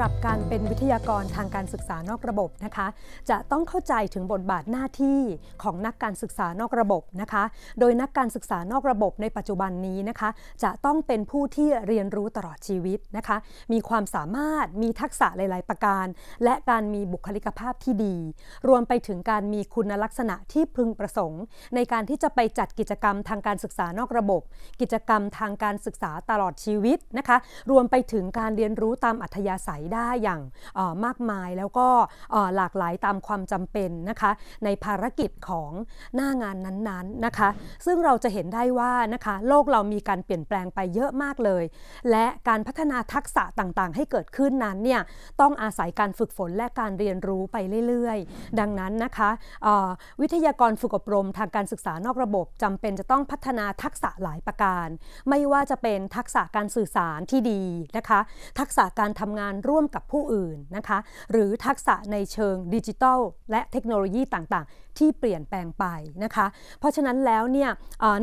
หรับการเป็นวิทยากรทางการศึกษานอกระบบนะคะ จะต้องเข้าใจถึงบทบาทหน้าที่ของนักการศึกษานอกระบบนะคะโดยนักการศึกษานอกระบบในปัจจุบันนี้นะคะ จะต้องเป็นผู้ที่เรียนรู้ตลอดชีวิตนะคะมีความสามารถมีทักษะหลาย ๆ ประการ และการมีบุคลิกภาพที่ดี รวมไปถึงการมีคุณลักษณะที่พึงประสงค์ ในการที่จะไปจัดกิจกรรมทางการศึกษานอกระบบ กิจกรรมทางการศึกษาตลอดชีวิตนะคะรวมไปถึงการเรียนรู้ตามอัธยาศัยได้อย่างมากมายแล้วก็หลากหลายตามความจำเป็นนะคะในภารกิจของหน้างานนั้นๆนะคะซึ่งเราจะเห็นได้ว่านะคะโลกเรามีการเปลี่ยนแปลงไปเยอะมากเลย และการพัฒนาทักษะต่างๆให้เกิดขึ้นนั้นเนี่ยต้องอาศัยการฝึกฝนและการเรียนรู้ไปเรื่อยๆ ดังนั้นนะคะวิทยากรฝึกอบรมทางการศึกษานอกระบบจำเป็นจะต้องพัฒนาทักษะหลายประการ ไม่ว่าจะเป็นทักษะการสื่อสารที่ดีนะคะทักษะการทำงานร่วม่วมกับผู้อื่นนะคะหรือทักษะในเชิงดิจิทัลและเทคโนโลยีต่างๆ ที่เปลี่ยนแปลงไปนะคะเพราะฉะนั้นแล้วเนี่ย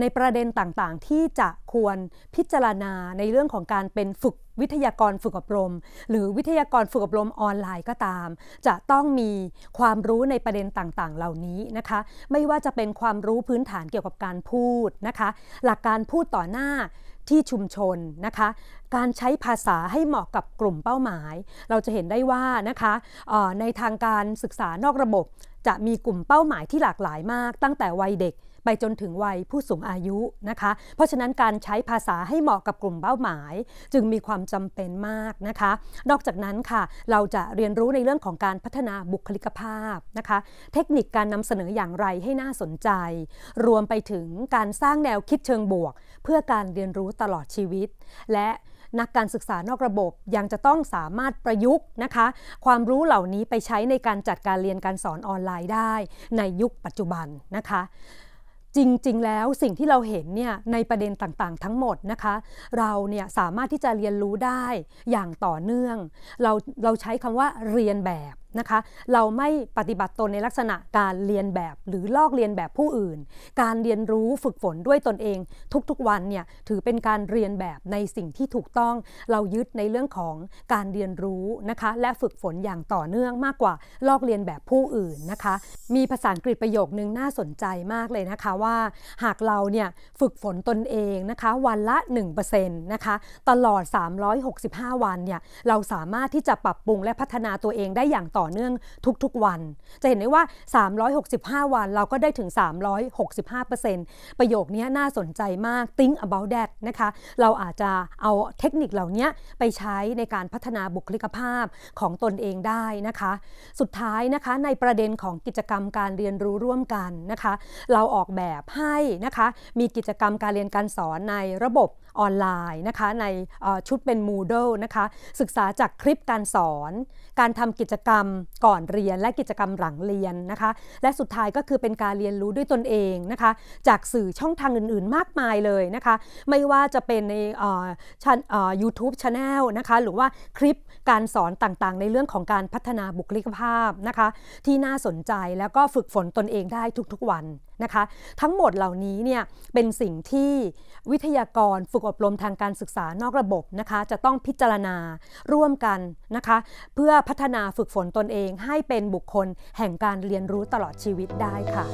ในประเด็นต่างๆ ที่จะควรพิจารณาในเรื่องของการเป็นฝึกวิทยากรฝึกอบรม หรือวิทยากรฝึกอบรมออนไลน์ก็ตาม จะต้องมีความรู้ในประเด็นต่างๆ เหล่านี้นะคะไม่ว่าจะเป็นความรู้พื้นฐานเกี่ยวกับการพูดนะคะหลักการพูดต่อหน้าที่ชุมชนนะคะการใช้ภาษาให้เหมาะกับกลุ่มเป้าหมาย เราจะเห็นได้ว่านะคะ ในทางการศึกษานอกระบบ จะมีกลุ่มเป้าหมายที่หลากหลายมาก ตั้งแต่วัยเด็ก ไปจนถึงวัยผู้สูงอายุนะคะ เพราะฉะนั้นการใช้ภาษาให้เหมาะกับกลุ่มเป้าหมาย จึงมีความจำเป็นมากนะคะ นอกจากนั้นค่ะ เราจะเรียนรู้ในเรื่องของการพัฒนาบุคลิกภาพนะคะ เทคนิคการนำเสนออย่างไรให้น่าสนใจ รวมไปถึงการสร้างแนวคิดเชิงบวก เพื่อการเรียนรู้ตลอดชีวิต และนักการศึกษานอกระบบยังจะต้องสามารถประยุกต์นะคะ ความรู้เหล่านี้ไปใช้ในการจัดการเรียนการสอนออนไลน์ได้ ในยุคปัจจุบันนะคะ จริงๆ แล้วสิ่งที่เราเห็นเนี่ยในประเด็นต่างๆทั้งหมดนะคะ เราเนี่ยสามารถที่จะเรียนรู้ได้อย่างต่อเนื่อง เราเราใช้คำว่าเรียนแบบนะคะเราไม่ปฏิบัติตนในลักษณะการเรียนแบบหรือลอกเรียนแบบผู้อื่น การเรียนรู้ฝึกฝนด้วยตนเอง ทุกๆวันเนี่ยถือเป็นการเรียนแบบในสิ่งที่ถูกต้องเรายึดในเรื่องของการเรียนรู้นะคะและฝึกฝนอย่างต่อเนื่องมากกว่าลอกเรียนแบบผู้อื่นนะคะมีภาษาอังกฤษประโยคนึงน่าสนใจมากเลยนะคะว่าหากเราเนี่ยฝึกฝนตนเองนะคะวันละ1%นะคะตลอด 365 วันเนี่ยเราสามารถที่จะปรับปรุงและพัฒนาตัวเองได้อย่างต่ออเนื่องทุกๆวัน จะเห็นได้ว่า 365 วัน เราก็ได้ถึง 365%ประโยคนี้น่าสนใจมาก think about that นะคะ เราอาจจะเอาเทคนิคเหล่านี้ไปใช้ในการพัฒนาบุคลิกภาพของตนเองได้นะคะ สุดท้ายนะคะในประเด็นของกิจกรรมการเรียนรู้ร่วมกันนะคะ เราออกแบบให้นะคะมีกิจกรรมการเรียนการสอนในระบบออนไลน์นะคะในชุดเป็น Moodle นะคะ ศึกษาจากคลิปการสอน การทำกิจกรรมมก่อนเรียนและกิจกรรมหลังเรียนนะคะและสุดท้ายก็คือเป็นการเรียนรู้ด้วยตนเองนะคะจากสื่อช่องทางอื่นๆมากมายเลยนะคะไม่ว่าจะเป็นในชันยูทูบชาแนลนะคะหรือว่าคลิปการสอนต่างๆ ในเรื่องของการพัฒนาบุคลิกภาพนะคะที่น่าสนใจแล้วก็ฝึกฝนตนเองได้ทุกๆวันนะคะทั้งหมดเหล่านี้เนี่ยเป็นสิ่งที่วิทยากรฝึกอบรมทางการศึกษานอกระบบนะคะจะต้องพิจารณาร่วมกันนะคะเพื่อพัฒนาฝึกฝนตนเองให้เป็นบุคคลแห่งการเรียนรู้ตลอดชีวิตได้ค่ะ